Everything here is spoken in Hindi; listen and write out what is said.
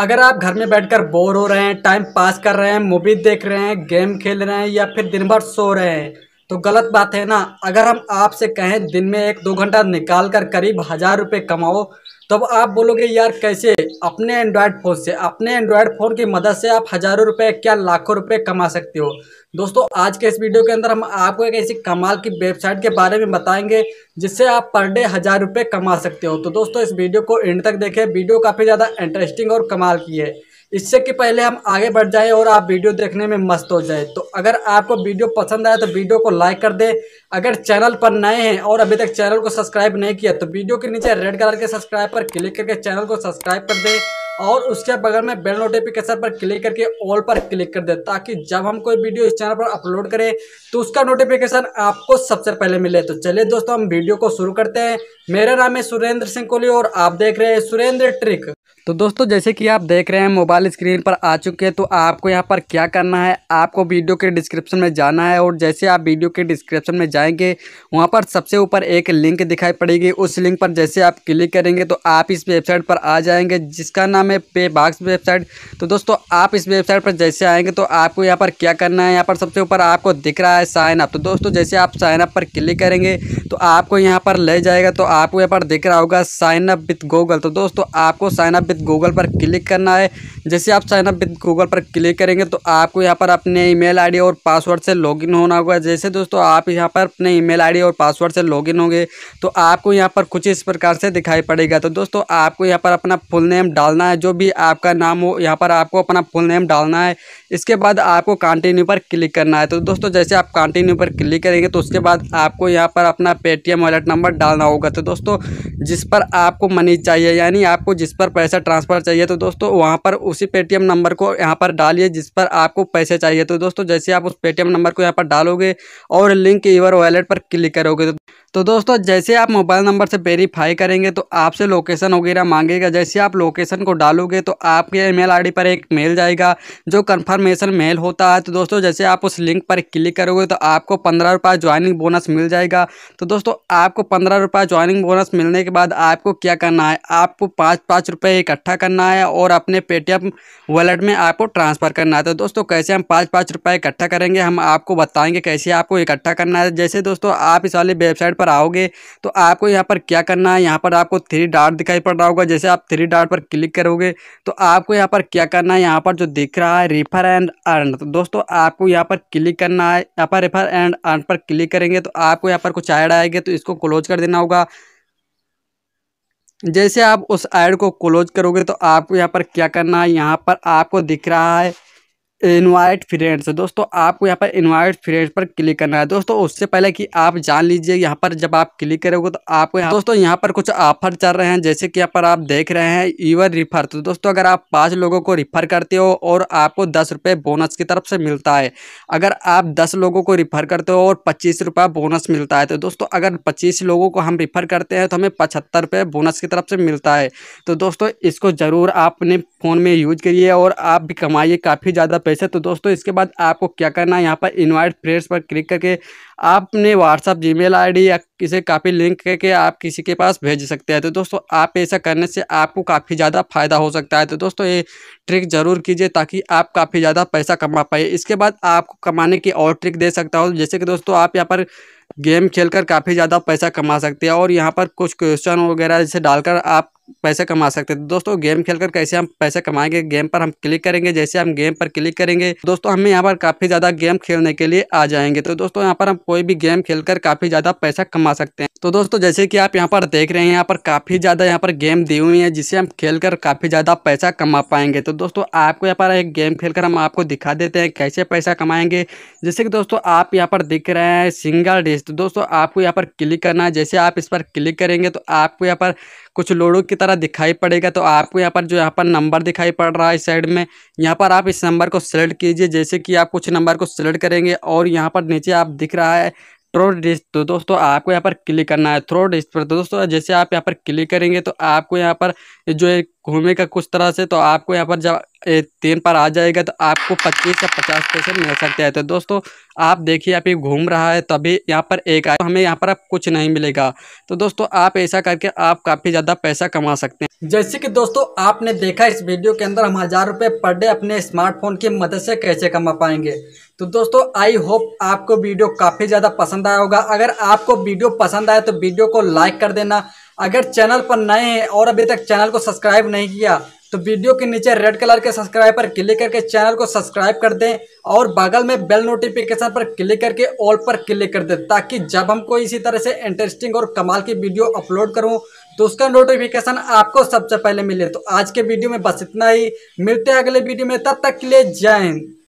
अगर आप घर में बैठकर बोर हो रहे हैं टाइम पास कर रहे हैं मूवी देख रहे हैं गेम खेल रहे हैं या फिर दिन भर सो रहे हैं तो गलत बात है ना अगर हम आपसे कहें दिन में एक दो घंटा निकाल कर करीब हज़ार रुपये कमाओ तब आप बोलोगे यार कैसे अपने एंड्रॉयड फ़ोन से अपने एंड्रॉयड फ़ोन की मदद से आप हज़ारों रुपए क्या लाखों रुपए कमा सकते हो दोस्तों आज के इस वीडियो के अंदर हम आपको एक ऐसी कमाल की वेबसाइट के बारे में बताएंगे जिससे आप पर डे हज़ार रुपये कमा सकते हो तो दोस्तों इस वीडियो को एंड तक देखें वीडियो काफ़ी ज़्यादा इंटरेस्टिंग और कमाल की है इससे कि पहले हम आगे बढ़ जाएं और आप वीडियो देखने में मस्त हो जाए तो अगर आपको वीडियो पसंद आए तो वीडियो को लाइक कर दें अगर चैनल पर नए हैं और अभी तक चैनल को सब्सक्राइब नहीं किया तो वीडियो के नीचे रेड कलर के सब्सक्राइब पर क्लिक करके चैनल को सब्सक्राइब कर दें और उसके बगल में बेल नोटिफिकेशन पर क्लिक करके ऑल पर क्लिक कर दें ताकि जब हम कोई वीडियो इस चैनल पर अपलोड करें तो उसका नोटिफिकेशन आपको सबसे पहले मिले तो चलिए दोस्तों हम वीडियो को शुरू करते हैं मेरा नाम है सुरेंद्र सिंह कोहली और आप देख रहे हैं सुरेंद्र ट्रिक तो दोस्तों जैसे कि आप देख रहे हैं मोबाइल स्क्रीन पर आ चुके हैं तो आपको यहाँ पर क्या करना है आपको वीडियो के डिस्क्रिप्शन में जाना है और जैसे आप वीडियो के डिस्क्रिप्शन में जाएंगे वहाँ पर सबसे ऊपर एक लिंक दिखाई पड़ेगी उस लिंक पर जैसे आप क्लिक करेंगे तो आप इस वेबसाइट पर आ जाएंगे जिसका नाम है पे बाक्स वेबसाइट तो दोस्तों आप इस वेबसाइट पर जैसे आएँगे तो आपको यहाँ पर क्या करना है यहाँ पर सबसे ऊपर आपको दिख रहा है साइनअप तो दोस्तों जैसे आप साइनअप पर क्लिक करेंगे तो आपको यहाँ पर ले जाएगा तो आपको यहाँ पर दिख रहा होगा साइनअप विथ गूगल तो दोस्तों आपको साइनअप विद गूगल पर क्लिक करना है जैसे आप साइनअप विद गूगल पर क्लिक करेंगे तो आपको यहाँ पर अपने ईमेल आईडी और पासवर्ड से लॉगिन होना होगा जैसे दोस्तों आप यहाँ पर अपने ईमेल आईडी और पासवर्ड से लॉगिन होंगे तो आपको यहाँ पर कुछ इस प्रकार से दिखाई पड़ेगा तो दोस्तों आपको यहाँ पर अपना फुल नेम डालना है जो भी आपका नाम हो यहाँ पर आपको अपना फुल नेम डालना है इसके बाद आपको कंटिन्यू पर क्लिक करना है तो दोस्तों जैसे आप कंटिन्यू पर क्लिक करेंगे तो उसके बाद आपको यहाँ पर अपना पेटीएम वॉलेट नंबर डालना होगा तो दोस्तों जिस पर आपको मनी चाहिए यानी आपको जिस पर पैसा ट्रांसफ़र चाहिए तो दोस्तों वहाँ पर उसी पेटीएम नंबर को यहाँ पर डालिए जिस पर आपको पैसे चाहिए तो दोस्तों जैसे आप उस पेटीएम नंबर को यहाँ पर डालोगे और लिंक ईवर वॉलेट पर क्लिक करोगे तो तो दोस्तों जैसे आप मोबाइल नंबर से वेरीफाई करेंगे तो आपसे लोकेशन वगैरह मांगेगा जैसे आप लोकेशन को डालोगे तो आपके ईमेल आईडी पर एक मेल जाएगा जो कंफर्मेशन मेल होता है तो दोस्तों जैसे आप उस लिंक पर क्लिक करोगे तो आपको पंद्रह रुपये ज्वाइनिंग बोनस मिल जाएगा तो दोस्तों आपको पंद्रह रुपये ज्वाइनिंग बोनस मिलने के बाद आपको क्या करना है आपको पाँच पाँच रुपये इकट्ठा करना है और अपने पेटीएम वॉलेट में आपको ट्रांसफ़र करना है तो दोस्तों कैसे हम पाँच पाँच रुपये इकट्ठा करेंगे हम आपको बताएंगे कैसे आपको इकट्ठा करना है जैसे दोस्तों आप इस वाली वेबसाइट पर आओगे तो आपको यहाँ पर क्या करना है यहाँ पर आपको थ्री डार्ट दिखाई पड़ रहा होगा जैसे आप थ्री डार्ट पर क्लिक करोगे तो आपको यहाँ पर क्या करना है यहाँ पर जो दिख रहा है रेफर एंड अर्न तो दोस्तों आपको यहाँ पर क्लिक करना है यहाँ पर रेफर एंड अर्न पर क्लिक करेंगे तो आपको यहाँ पर कुछ ऐड आएगा तो इसको क्लोज कर देना होगा जैसे आप उस ऐड को क्लोज करोगे तो आपको यहाँ पर क्या करना है यहाँ पर आपको दिख रहा है इनवाइट फ्रेंड्स दोस्तों आपको यहाँ पर इनवाइट फ्रेंड्स पर क्लिक करना है दोस्तों उससे पहले कि आप जान लीजिए यहाँ पर जब आप क्लिक करोगे तो आपको यहाँ दोस्तों यहाँ पर कुछ ऑफर चल रहे हैं जैसे कि यहाँ पर आप देख रहे हैं यूवर रिफर तो दोस्तों अगर आप पाँच लोगों को रिफर करते हो और आपको दस रुपये बोनस की तरफ से मिलता है अगर आप दस लोगों को रिफर करते हो और पच्चीस रुपये बोनस मिलता है तो दोस्तों अगर पच्चीस लोगों को हम रिफर करते हैं तो हमें पचहत्तर रुपये बोनस की तरफ से मिलता है तो दोस्तों इसको ज़रूर आप अपने फ़ोन में यूज करिए और आप भी कमाइए काफ़ी ज़्यादा पैसे तो दोस्तों इसके बाद आपको क्या करना है यहाँ पर इनवाइट फ्रेंड्स पर क्लिक करके आपने व्हाट्सअप जी मेल या किसे काफी लिंक करके आप किसी के पास भेज सकते हैं तो दोस्तों आप ऐसा करने से आपको काफ़ी ज़्यादा फायदा हो सकता है तो दोस्तों ये ट्रिक ज़रूर कीजिए ताकि आप काफ़ी ज़्यादा पैसा कमा पाए इसके बाद आपको कमाने की और ट्रिक दे सकता हो जैसे कि दोस्तों आप यहाँ पर गेम खेलकर काफ़ी ज़्यादा पैसा कमा सकते हैं और यहाँ पर कुछ क्वेश्चन वगैरह जैसे डालकर आप पैसे कमा सकते हैं दोस्तों गेम खेलकर कैसे हम पैसे कमाएंगे गेम पर हम क्लिक करेंगे जैसे हम गेम पर क्लिक करेंगे दोस्तों हमें यहाँ पर काफ़ी ज़्यादा गेम खेलने के लिए आ जाएंगे तो दोस्तों यहाँ पर हम कोई भी गेम खेलकर काफ़ी ज़्यादा पैसा कमा सकते हैं तो दोस्तों जैसे कि आप यहाँ पर देख रहे हैं यहाँ पर काफ़ी ज़्यादा यहाँ पर गेम दी हुई है जिसे हम खेल काफ़ी ज़्यादा पैसा कमा पाएंगे तो दोस्तों आपको यहाँ पर एक गेम खेल हम आपको दिखा देते हैं कैसे पैसा कमाएंगे जैसे कि दोस्तों आप यहाँ पर दिख रहे हैं सिंगल डिश पेज तो दोस्तों आपको यहाँ पर क्लिक करना है जैसे आप इस पर क्लिक करेंगे तो आपको यहाँ पर कुछ लोडो की तरह दिखाई पड़ेगा तो आपको यहाँ पर जो यहाँ पर नंबर दिखाई पड़ रहा है इस साइड में यहाँ पर आप इस नंबर को सिलेक्ट कीजिए जैसे कि आप कुछ नंबर को सिलेक्ट करेंगे और यहाँ पर नीचे आप दिख रहा है थ्रो डिस्क तो दोस्तों आपको यहाँ पर क्लिक करना है थ्रो डिस्क पर तो दोस्तों जैसे आप यहाँ पर क्लिक करेंगे तो आपको यहाँ पर जो एक घूमेगा कुछ तरह से तो आपको यहाँ पर जब तीन पर आ जाएगा तो आपको पच्चीस या पचास पैसे मिल सकते हैं तो दोस्तों आप देखिए आप ये घूम रहा है तभी यहाँ पर एक आए तो हमें यहाँ पर आप कुछ नहीं मिलेगा तो दोस्तों आप ऐसा करके आप काफ़ी ज़्यादा पैसा कमा सकते हैं जैसे कि दोस्तों आपने देखा इस वीडियो के अंदर हम हज़ार रुपये पर डे अपने स्मार्टफोन की मदद से कैसे कमा पाएंगे तो दोस्तों आई होप आपको वीडियो काफ़ी ज़्यादा पसंद आया होगा अगर आपको वीडियो पसंद आए तो वीडियो को लाइक कर देना अगर चैनल पर नए हैं और अभी तक चैनल को सब्सक्राइब नहीं किया तो वीडियो के नीचे रेड कलर के सब्सक्राइब पर क्लिक करके चैनल को सब्सक्राइब कर दें और बगल में बेल नोटिफिकेशन पर क्लिक करके ऑल पर क्लिक कर दें ताकि जब हम कोई इसी तरह से इंटरेस्टिंग और कमाल की वीडियो अपलोड करूं तो उसका नोटिफिकेशन आपको सबसे पहले मिले तो आज के वीडियो में बस इतना ही मिलते हैं अगले वीडियो में तब तक के लिए जय हिंद